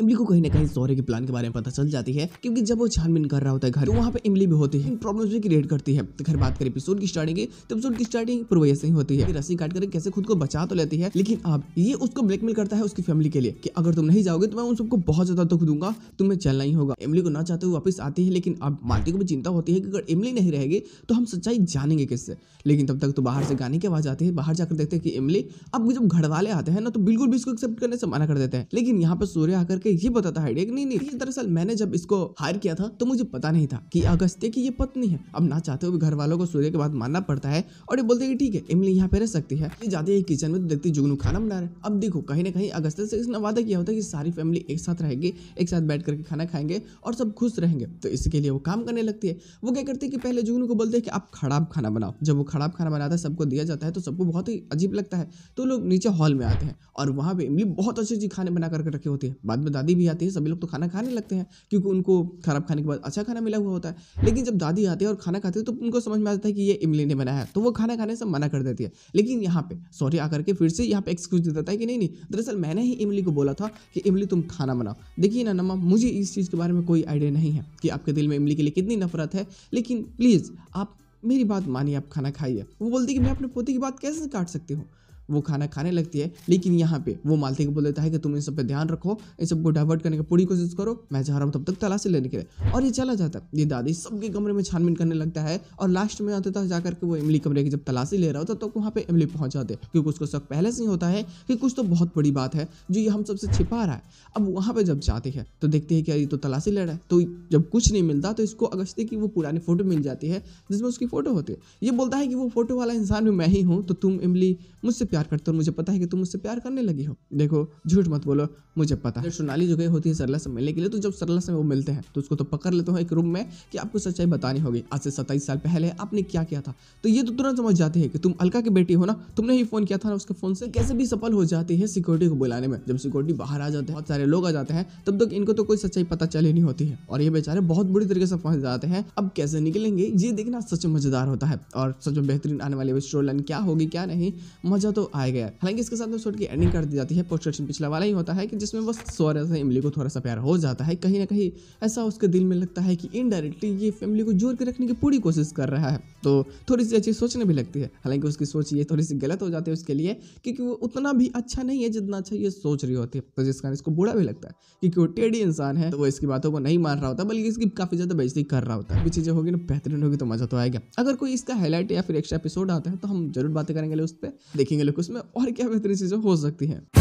इमली को कहीं ना कहीं सोरे के प्लान के बारे में पता चल जाती है क्योंकि जब वो छानबीन कर रहा होता है घर तो वहाँ पे इमली भी होती है प्रॉब्लम्स भी क्रिएट करती है तो घर बात करें एपिसोड की स्टार्टिंग की तो एपिसोड की स्टार्टिंग पूर्व ऐसे ही होती है रस्सी काट कर कैसे खुद को बचा तो लेती है लेकिन अब ये उसको ब्लैकमेल करता है उसकी फैमिली के लिए कि अगर तुम नहीं जाओगे तो मैं उन सबको बहुत ज्यादा दुख दूंगा तुम्हें चलना ही होगा इमली को ना चाहते हुए वापस आती है लेकिन अब मालती को भी चिंता होती है कि अगर इमली नहीं रहेगी तो हम सच्चाई जानेंगे किससे लेकिन तब तक तो बाहर से गाने की आवाज आती है बाहर जाकर देखते हैं कि इमली अब जब घर वाले आते हैं ना तो बिल्कुल भी इसको एक्सेप्ट करने से मना कर देते हैं लेकिन यहाँ पर सूर्य आकर करके ये बताता है नहीं नहीं ये दरअसल मैंने जब इसको हायर किया था तो मुझे पता नहीं था कि अगस्त्य की ये पत्नी है अब ना चाहते हुए घर वालों को सूर्य के बाद मानना पड़ता है और ये बोलते हैं ठीक है इमली यहाँ पे रह सकती है ये जाती है किचन में तो देखती जुगनू खाना बना रहे अब देखो कहीं ना कहीं अगस्त से इसने वादा किया होता है कि सारी फैमिली एक साथ रहेगी एक साथ बैठ करके खाना खाएंगे और सब खुश रहेंगे तो इसके लिए वो काम करने लगती है वो क्या करती है कि पहले जुगनू को बोलते हैं कि आप खराब खाना बनाओ जब वो खराब खाना बनाता है सबको दिया जाता है तो सबको बहुत ही अजीब लगता है तो लोग नीचे हॉल में आते हैं और वहाँ पे इमली बहुत अच्छी अच्छी खाने बना करके रखी होती है बाद में दादी भी आती है सभी लोग तो खाना खाने लगते हैं क्योंकि उनको खराब खाने के बाद अच्छा खाना मिला हुआ होता है लेकिन जब दादी आती है और खाना खाती है तो उनको समझ में आता है कि ये इमली ने बनाया है तो वो खाना खाने से मना कर देती है लेकिन यहाँ पे सॉरी आकर के फिर से यहाँ पे एक्सक्यूज दे देता है कि नहीं नहीं दरअसल मैंने ही इमली को बोला था कि इमली तुम खाना बनाओ देखिए ना नमा मुझे इस चीज़ के बारे में कोई आइडिया नहीं है कि आपके दिल में इमली के लिए कितनी नफरत है लेकिन प्लीज़ आप मेरी बात मानिए आप खाना खाइए वो बोलती कि मैं अपने पोते की बात कैसे काट सकती हूँ वो खाना खाने लगती है लेकिन यहाँ पे वो मालती को बोल देता है कि तुम इन सब पे ध्यान रखो इन सबको डाइवर्ट करने की पूरी कोशिश करो मैं जा रहा हूँ तब तक तलाशी लेने के लिए और ये चला जाता है ये दादी सबके कमरे में छानबीन करने लगता है और लास्ट में आते तक जाकर के वो इमली कमरे की जब तलाशी ले रहा होता तो वहाँ पे इमली पहुँच जाते क्योंकि उसको शक पहले से ही होता है कि कुछ तो बहुत बड़ी बात है जो ये हम सबसे छिपा रहा है अब वहाँ पर जब जाते हैं तो देखते हैं कि ये तो तलाशी ले रहा है तो जब कुछ नहीं मिलता तो इसको अगस्ते की वो पुरानी फोटो मिल जाती है जिसमें उसकी फोटो होती है ये बोलता है कि वो फोटो वाला इंसान भी मैं ही हूँ तो तुम इमली मुझसे प्यार करते हो और मुझे पता है कि तुम मुझसे प्यार करने लगी हो देखो झूठ मत बोलो मुझे पता है सोनाली जो गई होती है सरला से मिलने के लिए तो जब सरला से वो मिलते हैं तो उसको तो पकड़ लेते हो एक रूम में कि आपको सच्चाई बतानी होगी आज से सत्ताईस साल पहले आपने क्या किया था तो ये तो तुरंत समझ जाते हैं कि तुम अलका की बेटी हो ना तुमने ही फोन किया था ना उसके फोन से कैसे भी सफल हो जाती है सिक्योरिटी को बुलाने में जब सिक्योरिटी बाहर आ जाते हैं बहुत सारे लोग आ जाते हैं तब तक इनको तो कोई सच्चाई पता चली नहीं होती है और ये बेचारे बहुत बुरी तरीके से फंस जाते हैं अब कैसे निकलेंगे ये देखना सच मजेदार होता है और सच में बेहतरीन आने वाले स्टोरी लाइन क्या होगी क्या नहीं मजा तो तो आ गया हालांकि इसके साथ एपिसोड की एंडिंग कर दी जाती है पोस्ट पिछला वाला ही होता है कि जिसमें वो सोरे से इमली को थोड़ा सा प्यार हो जाता है कहीं ना कहीं ऐसा उसके दिल में लगता है कि इनडायरेक्टली ये फैमिली को जोड़ के रखने की पूरी कोशिश कर रहा है तो थोड़ी सी अच्छी सोचने भी लगती है हालांकि उसकी सोच ये थोड़ी सी गलत हो जाती है उसके लिए क्योंकि वो उतना भी अच्छा नहीं है जितना अच्छा ये सोच रही होती है तो जिस कारण इसको बुरा भी लगता है क्योंकि वो टेढ़ी इंसान है तो वो इसकी बातों को नहीं मान रहा होता बल्कि इसकी काफ़ी ज़्यादा बेजती कर रहा होता है अभी चीज़ें होगी ना बेहतरीन होगी तो मजा तो आएगा अगर कोई इसका हाईलाइट या फिर एक्स्ट्रा एपिसोड आता है तो हम जरूर बातें करेंगे उस पर देखेंगे उसमें और क्या बेहतरीन चीज़ें हो सकती हैं